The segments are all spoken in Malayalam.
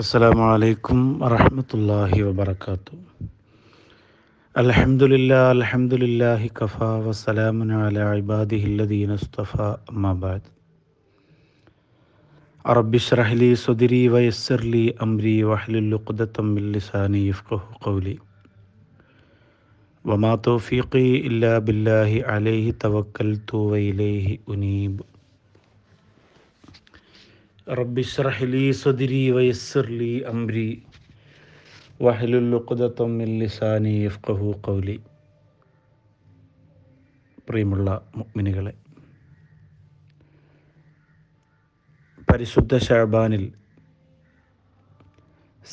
السلام عليكم ورحمة الله وبركاته الحمد لله الحمد لله كفى وسلام على عباده الذين اصطفى ما بعد رب اشرح لي صدري ويسر لي أمري واحلل عقدة من لساني يفقه قولي وما توفيقي إلا بالله عليه توكلت وإليه أنيب റബ്ബി ഖൗലി പ്രിയമുള്ള മുഗ്മിനികളെ പരിശുദ്ധ ഷാബാനിൽ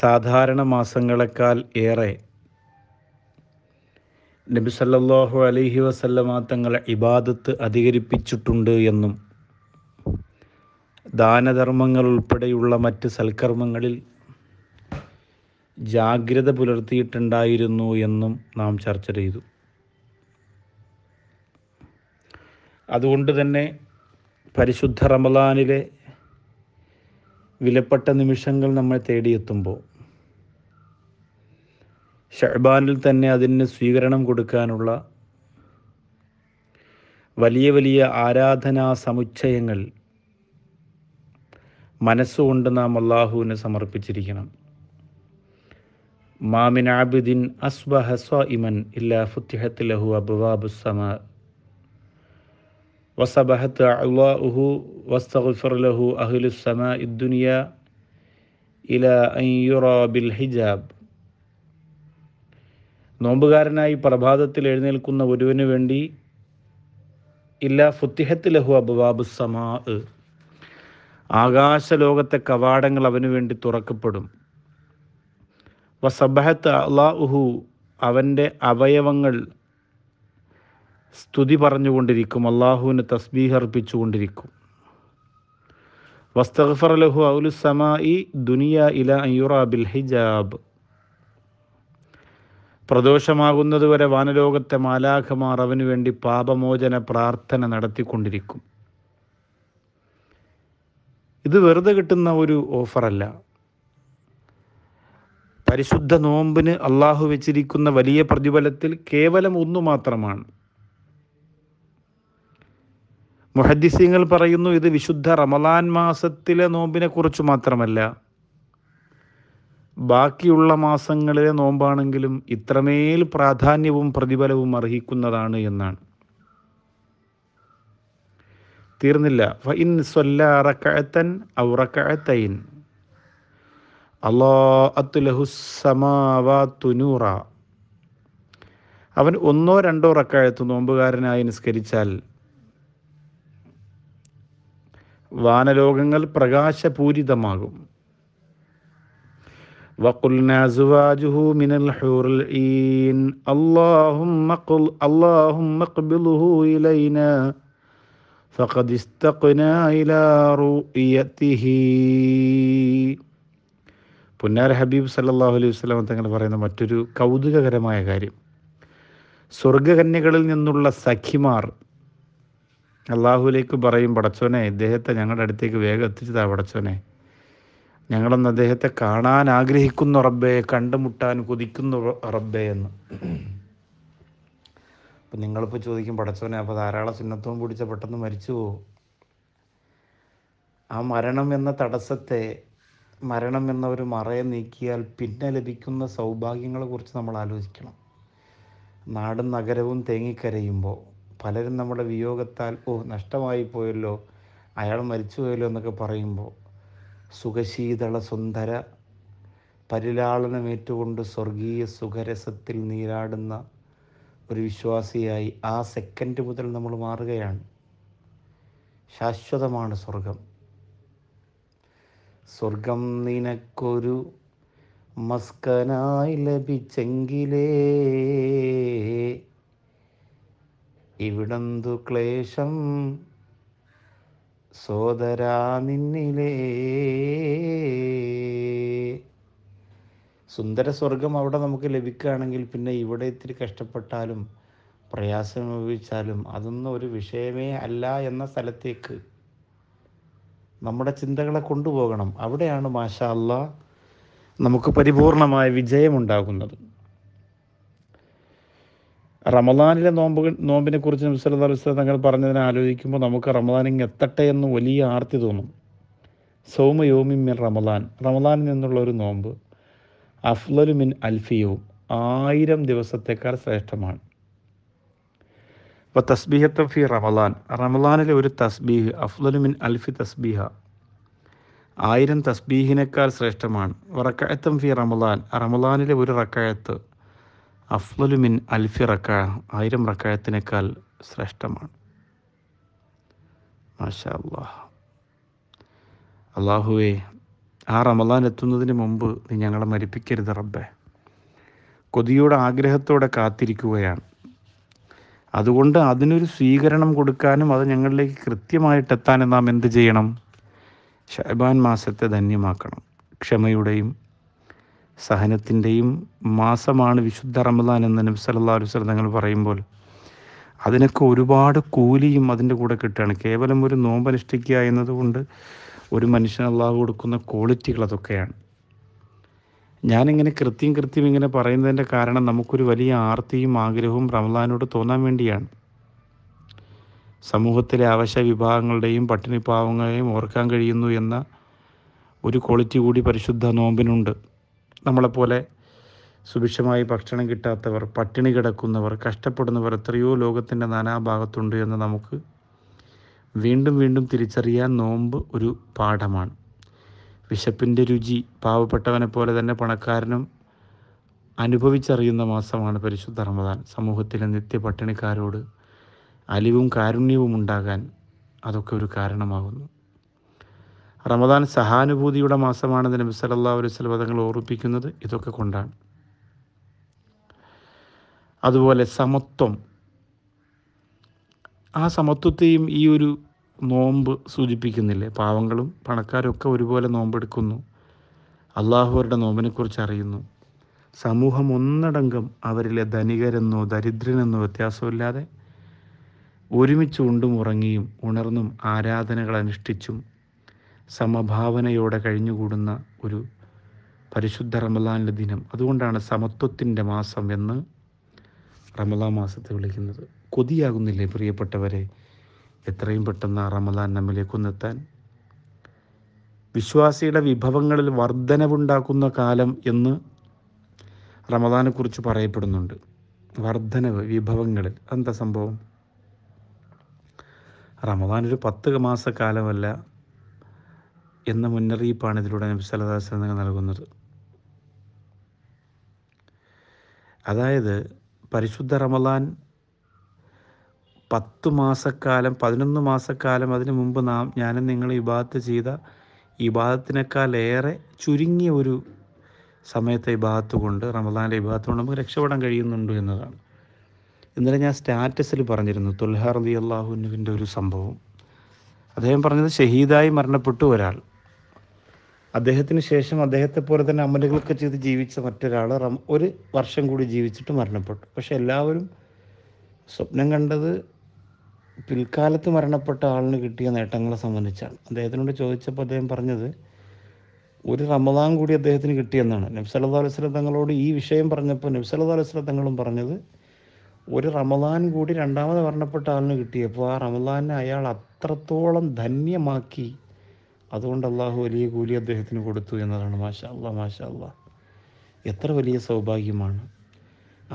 സാധാരണ മാസങ്ങളെക്കാൾ ഏറെ നബി സല്ലല്ലാഹു അലൈഹി വസല്ലമ തങ്ങളെ ഇബാദത്ത് അധികരിപ്പിച്ചിട്ടുണ്ട് എന്നും ദാനധർമ്മങ്ങൾ ഉൾപ്പെടെയുള്ള മറ്റ് സൽക്കർമ്മങ്ങളിൽ ജാഗ്രത പുലർത്തിയിട്ടുണ്ടായിരുന്നു എന്നും നാം ചർച്ച ചെയ്തു അതുകൊണ്ട് തന്നെ പരിശുദ്ധ റമലാനിലെ വിലപ്പെട്ട നിമിഷങ്ങൾ നമ്മൾ തേടിയെത്തുമ്പോൾ ഷഹബാനിൽ തന്നെ അതിന് സ്വീകരണം കൊടുക്കാനുള്ള വലിയ വലിയ ആരാധനാ സമുച്ചയങ്ങൾ മനസ്സുകൊണ്ട് നാം അള്ളാഹുവിന് സമർപ്പിച്ചിരിക്കണം മാമിൻ ആബിദിൻ അസ്ബഹ സ്വാഇമൻ ഇല്ലാ ഫുത്തിഹത്ത് ലഹു അബുവാബുസമ വസബഹത്ത് അള്ളാഹു വസ്തഫർ ലഹു അഹ്ലുസമ ഇദ്ദുനിയ ഇല അയ്യുറ ബിൽ ഹിജാബ് നോമ്പുകാരനായി പ്രഭാതത്തിൽ എഴുന്നേൽക്കുന്ന ഒരുവന് വേണ്ടി ഇല്ല ഫുത്തിഹത്ത് ലഹു അബുവാബുസമാ ആകാശലോകത്തെ കവാടങ്ങൾ അവന് വേണ്ടി തുറക്കപ്പെടും വസബഹത്ത് അള്ളാഹു അവൻ്റെ അവയവങ്ങൾ സ്തുതി പറഞ്ഞുകൊണ്ടിരിക്കും അള്ളാഹുവിന് തസ്ബീഹ് അർപ്പിച്ചുകൊണ്ടിരിക്കും വസ്തഗ്ഫർ ലഹു ഇ ദുനിയ ഇല അയ്യുറ ബിൽ ഹിജാബ് പ്രദോഷമാകുന്നതുവരെ വാനലോകത്തെ മാലാഖമാർ അവനു വേണ്ടി പാപമോചന പ്രാർത്ഥന നടത്തിക്കൊണ്ടിരിക്കും ഇത് വെറുതെ കിട്ടുന്ന ഒരു ഓഫറല്ല പരിശുദ്ധ നോമ്പിന് അള്ളാഹു വെച്ചിരിക്കുന്ന വലിയ പ്രതിഫലത്തിൽ കേവലം ഒന്നു മാത്രമാണ് മുഹദ്ദിസീങ്ങൾ പറയുന്നു ഇത് വിശുദ്ധ റമലാൻ മാസത്തിലെ നോമ്പിനെ കുറിച്ച് മാത്രമല്ല ബാക്കിയുള്ള മാസങ്ങളിലെ നോമ്പാണെങ്കിലും ഇത്രമേൽ പ്രാധാന്യവും പ്രതിഫലവും അർഹിക്കുന്നതാണ് എന്നാണ് തീർന്നില്ല ഔ അവൻ ഒന്നോ രണ്ടോ റക്കായത്ത് നോമ്പുകാരനായി നിസ്കരിച്ചാൽ വാനലോകങ്ങൾ പ്രകാശപൂരിതമാകും وقلنا أزواجه പുന്നാര ഹബീബ് സല്ലാഹു അലൈഹി വസ്ലാം തങ്ങൾ പറയുന്ന മറ്റൊരു കൗതുകകരമായ കാര്യം സ്വർഗകന്യകളിൽ നിന്നുള്ള സഖിമാർ അള്ളാഹുലേക്ക് പറയും പടച്ചോനെ ഇദ്ദേഹത്തെ ഞങ്ങളുടെ അടുത്തേക്ക് വേഗം എത്തിച്ചതാ പടച്ചോനെ ഞങ്ങളൊന്ന് അദ്ദേഹത്തെ കാണാൻ ആഗ്രഹിക്കുന്നു റബ്ബെ കണ്ടുമുട്ടാൻ കൊതിക്കുന്നു റബ്ബെ എന്ന് അപ്പം നിങ്ങളിപ്പോൾ ചോദിക്കും പടച്ചവനെ അപ്പോൾ ധാരാളം സുന്നത്വം പിടിച്ച പെട്ടെന്ന് മരിച്ചു പോകും ആ മരണം എന്ന തടസ്സത്തെ മരണം എന്ന ഒരു മറയെ നീക്കിയാൽ പിന്നെ ലഭിക്കുന്ന സൗഭാഗ്യങ്ങളെക്കുറിച്ച് നമ്മൾ ആലോചിക്കണം നാടും നഗരവും തേങ്ങിക്കരയുമ്പോൾ പലരും നമ്മുടെ വിയോഗത്താൽ ഓ നഷ്ടമായി പോയല്ലോ അയാൾ മരിച്ചു പോയല്ലോ എന്നൊക്കെ പറയുമ്പോൾ സുഖശീതള സുന്ദര പരിലാളനമേറ്റുകൊണ്ട് സ്വർഗീയ സുഖരസത്തിൽ നീരാടുന്ന ഒരു വിശ്വാസിയായി ആ സെക്കൻഡ് മുതൽ നമ്മൾ മാറുകയാണ് ശാശ്വതമാണ് സ്വർഗം സ്വർഗം നിനക്കൊരു മസ്കനായി ലഭിച്ചെങ്കിലേ ഇവിടന്തു ക്ലേശം സോദരാ നിന്നിലേ സുന്ദര സ്വർഗം അവിടെ നമുക്ക് ലഭിക്കുകയാണെങ്കിൽ പിന്നെ ഇവിടെ ഇത്തിരി കഷ്ടപ്പെട്ടാലും പ്രയാസം അനുഭവിച്ചാലും അതൊന്നും ഒരു വിഷയമേ അല്ല എന്ന സ്ഥലത്തേക്ക് നമ്മുടെ ചിന്തകളെ കൊണ്ടുപോകണം അവിടെയാണ് മാഷാല്ല നമുക്ക് പരിപൂർണമായ വിജയമുണ്ടാകുന്നത് റമദാനിലെ നോമ്പുകൾ നോമ്പിനെ കുറിച്ച് നബ്സല്ലാ തങ്ങൾ പറഞ്ഞതിനെ ആലോചിക്കുമ്പോൾ നമുക്ക് റമദാൻ ഇങ്ങ് എത്തട്ടെ എന്ന് വലിയ ആർത്തി തോന്നും സൗമ യോമിൻ റമദാൻ റമദാനിൽ നിന്നുള്ള ഒരു നോമ്പ് അഫ്ലലുമിൻ അൽഫിയവും ആയിരം ദിവസത്തേക്കാൾ ശ്രേഷ്ഠമാണ് അപ്പോൾ തസ്ബീഹ ഫി റമലാൻ റമലാനിലെ ഒരു തസ്ബീഹ് അഫ്ലലുമിൻ അൽഫി തസ്ബീഹ ആയിരം തസ്ബീഹിനേക്കാൾ ശ്രേഷ്ഠമാണ് റക്കായത്തം ഫി റമലാൻ റമലാനിലെ ഒരു റക്കായത്ത് അഫ്ലലുമിൻ അൽഫി റക്ക ആയിരം റക്കായത്തിനേക്കാൾ ശ്രേഷ്ഠമാണ് മാഷാ അള്ളാഹ് അള്ളാഹുവേ ആ റമദാൻ എത്തുന്നതിന് മുമ്പ് നീ ഞങ്ങളെ മരിപ്പിക്കരുത് റബ്ബെ കൊതിയുടെ ആഗ്രഹത്തോടെ കാത്തിരിക്കുകയാണ് അതുകൊണ്ട് അതിനൊരു സ്വീകരണം കൊടുക്കാനും അത് ഞങ്ങളിലേക്ക് കൃത്യമായിട്ട് എത്താനും നാം എന്ത് ചെയ്യണം ഷഹബാൻ മാസത്തെ ധന്യമാക്കണം ക്ഷമയുടെയും സഹനത്തിൻ്റെയും മാസമാണ് വിശുദ്ധ റമദാൻ എന്ന് നബി അലുസല നിങ്ങൾ പറയുമ്പോൾ അതിനൊക്കെ ഒരുപാട് കൂലിയും അതിൻ്റെ കൂടെ കിട്ടുകയാണ് കേവലം ഒരു നോമ്പനുഷ്ഠിക്കുക എന്നതുകൊണ്ട് ഒരു മനുഷ്യൻ അള്ളാഹു കൊടുക്കുന്ന ക്വാളിറ്റികൾ അതൊക്കെയാണ് ഞാനിങ്ങനെ കൃത്യം കൃത്യം ഇങ്ങനെ പറയുന്നതിൻ്റെ കാരണം നമുക്കൊരു വലിയ ആർത്തിയും ആഗ്രഹവും റമദാനോട് തോന്നാൻ വേണ്ടിയാണ് സമൂഹത്തിലെ അവശ്യ വിഭാഗങ്ങളുടെയും പട്ടിണിപ്പാവങ്ങളെയും ഓർക്കാൻ കഴിയുന്നു എന്ന ഒരു ക്വാളിറ്റി കൂടി പരിശുദ്ധ നോമ്പിനുണ്ട് നമ്മളെപ്പോലെ സുഭിക്ഷമായി ഭക്ഷണം കിട്ടാത്തവർ പട്ടിണി കിടക്കുന്നവർ കഷ്ടപ്പെടുന്നവർ എത്രയോ ലോകത്തിൻ്റെ നാനാഭാഗത്തുണ്ട് എന്ന് നമുക്ക് വീണ്ടും വീണ്ടും തിരിച്ചറിയാൻ നോമ്പ് ഒരു പാഠമാണ് വിശപ്പിൻ്റെ രുചി പാവപ്പെട്ടവനെ പോലെ തന്നെ പണക്കാരനും അനുഭവിച്ചറിയുന്ന മാസമാണ് പരിശുദ്ധ റമദാൻ സമൂഹത്തിലെ നിത്യ പട്ടിണിക്കാരോട് അലിവും കാരുണ്യവും ഉണ്ടാകാൻ അതൊക്കെ ഒരു കാരണമാകുന്നു റമദാൻ സഹാനുഭൂതിയുടെ മാസമാണെന്ന് നബി സലല്ലാ അലൈഹി പദങ്ങൾ ഓർമ്മിപ്പിക്കുന്നത് ഇതൊക്കെ കൊണ്ടാണ് അതുപോലെ സമത്വം ആ സമത്വത്തെയും ഈ ഒരു നോമ്പ് സൂചിപ്പിക്കുന്നില്ലേ പാവങ്ങളും പണക്കാരും ഒക്കെ ഒരുപോലെ നോമ്പെടുക്കുന്നു അള്ളാഹുവരുടെ നോമ്പിനെക്കുറിച്ച് അറിയുന്നു സമൂഹം ഒന്നടങ്കം അവരിലെ ധനികരെന്നോ ദരിദ്രനെന്നോ വ്യത്യാസമില്ലാതെ ഒരുമിച്ച് ഉണ്ടും ഉറങ്ങിയും ഉണർന്നും ആരാധനകൾ അനുഷ്ഠിച്ചും സമഭാവനയോടെ കഴിഞ്ഞുകൂടുന്ന ഒരു പരിശുദ്ധ റമലാനിലെ ദിനം അതുകൊണ്ടാണ് സമത്വത്തിൻ്റെ മാസം എന്ന് റമലാ മാസത്തെ വിളിക്കുന്നത് കൊതിയാകുന്നില്ലേ പ്രിയപ്പെട്ടവരെ എത്രയും പെട്ടെന്ന് ആ റമദാൻ നമ്മിലേക്കൊന്നെത്താൻ വിശ്വാസിയുടെ വിഭവങ്ങളിൽ വർധനവുണ്ടാക്കുന്ന കാലം എന്ന് റമദാനെക്കുറിച്ച് പറയപ്പെടുന്നുണ്ട് വർധനവ് വിഭവങ്ങളിൽ എന്താ സംഭവം റമദാൻ ഒരു പത്ത് മാസക്കാലമല്ല എന്ന മുന്നറിയിപ്പാണ് ഇതിലൂടെ നബി സലദാസ് നൽകുന്നത് അതായത് പരിശുദ്ധ റമദാൻ പത്ത് മാസക്കാലം പതിനൊന്ന് മാസക്കാലം അതിന് മുമ്പ് നാം ഞാനും നിങ്ങൾ ഇബാദത്ത് ചെയ്ത വിഭാഗത്തിനേക്കാളേറെ ചുരുങ്ങിയ ഒരു സമയത്തെ ഇബാദത്ത് കൊണ്ട് റമദാൻ്റെ ഇബാദത്ത് കൊണ്ട് നമുക്ക് രക്ഷപ്പെടാൻ കഴിയുന്നുണ്ട് എന്നതാണ് ഇന്നലെ ഞാൻ സ്റ്റാറ്റസിൽ പറഞ്ഞിരുന്നു തുൽഹാർ അലി അള്ളാഹുനുവിൻ്റെ ഒരു സംഭവം അദ്ദേഹം പറഞ്ഞത് ഷഹീദായി മരണപ്പെട്ടു ഒരാൾ അദ്ദേഹത്തിന് ശേഷം അദ്ദേഹത്തെ പോലെ തന്നെ അമലുകളൊക്കെ ചെയ്ത് ജീവിച്ച മറ്റൊരാൾ ഒരു വർഷം കൂടി ജീവിച്ചിട്ട് മരണപ്പെട്ടു പക്ഷെ എല്ലാവരും സ്വപ്നം കണ്ടത് പിൽക്കാലത്ത് മരണപ്പെട്ട ആളിന് കിട്ടിയ നേട്ടങ്ങളെ സംബന്ധിച്ചാണ് അദ്ദേഹത്തിനോട് ചോദിച്ചപ്പോൾ അദ്ദേഹം പറഞ്ഞത് ഒരു റമദാൻ കൂടി അദ്ദേഹത്തിന് കിട്ടിയെന്നാണ് നബ്സല്ലാ അലുസ്ലം തങ്ങളോട് ഈ വിഷയം പറഞ്ഞപ്പോൾ നബ്സല്ലാ അലുസ്ലം തങ്ങളും പറഞ്ഞത് ഒരു റമദാൻ കൂടി രണ്ടാമത് മരണപ്പെട്ട ആളിന് കിട്ടിയപ്പോൾ ആ റമദാനെ അയാൾ അത്രത്തോളം ധന്യമാക്കി അതുകൊണ്ട് അള്ളാഹു വലിയ കൂലി അദ്ദേഹത്തിന് കൊടുത്തു എന്നതാണ് മാഷാ അല്ലാ മാഷാ അല്ലാ എത്ര വലിയ സൗഭാഗ്യമാണ്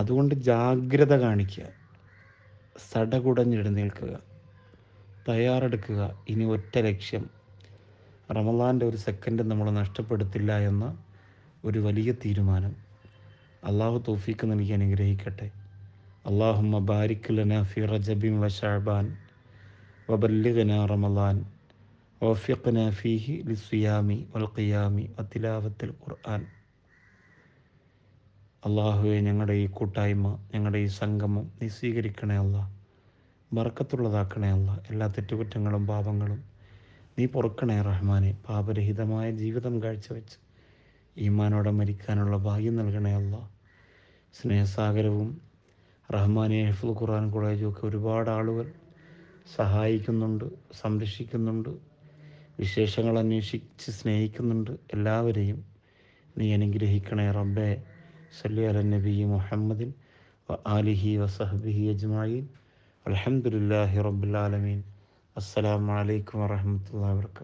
അതുകൊണ്ട് ജാഗ്രത കാണിക്കുക സടകുടഞ്ഞെഴുന്നേൽക്കുക തയ്യാറെടുക്കുക ഇനി ഒറ്റ ലക്ഷ്യം റമലാൻ്റെ ഒരു സെക്കൻഡ് നമ്മൾ നഷ്ടപ്പെടുത്തില്ല എന്ന ഒരു വലിയ തീരുമാനം അള്ളാഹു തോഫീക്ക് നൽകി അനുഗ്രഹിക്കട്ടെ അള്ളാഹുമ്മ ബാരിക്കുലന ലന ഫി റജബിൻ വ ഷാബാൻ വബല്ലിഗന റമലാൻ ووفقنا فيه വൽ ഖിയാമി وتلاوة ഖുർആൻ അള്ളാഹുവെ ഞങ്ങളുടെ ഈ കൂട്ടായ്മ ഞങ്ങളുടെ ഈ സംഗമം നീ സ്വീകരിക്കണേ അല്ല ബർക്കത്തുള്ളതാക്കണേ അല്ല എല്ലാ തെറ്റുകുറ്റങ്ങളും പാപങ്ങളും നീ പൊറുക്കണേ റഹ്മാനെ പാപരഹിതമായ ജീവിതം കാഴ്ചവെച്ച് ഈമാനോടെ മരിക്കാനുള്ള ഭാഗ്യം നൽകണേ അല്ല സ്നേഹസാഗരവും റഹ്മാനെ ഹെഫുൽ ഖുർആൻ ഒക്കെ ഒരുപാട് ആളുകൾ സഹായിക്കുന്നുണ്ട് സംരക്ഷിക്കുന്നുണ്ട് വിശേഷങ്ങൾ അന്വേഷിച്ച് സ്നേഹിക്കുന്നുണ്ട് എല്ലാവരെയും നീ അനുഗ്രഹിക്കണേ റബ്ബേ സല്ലി അല നബി മുഹമ്മദിൻ ആലിഹി വസഹബിഹി അജ്മായിൻ അലഹമുല്ലാഹി റബുലാലമീൻ അസ്സലാമലൈക്കും വാഹമത്തല്ലാ വർക്കാത്തു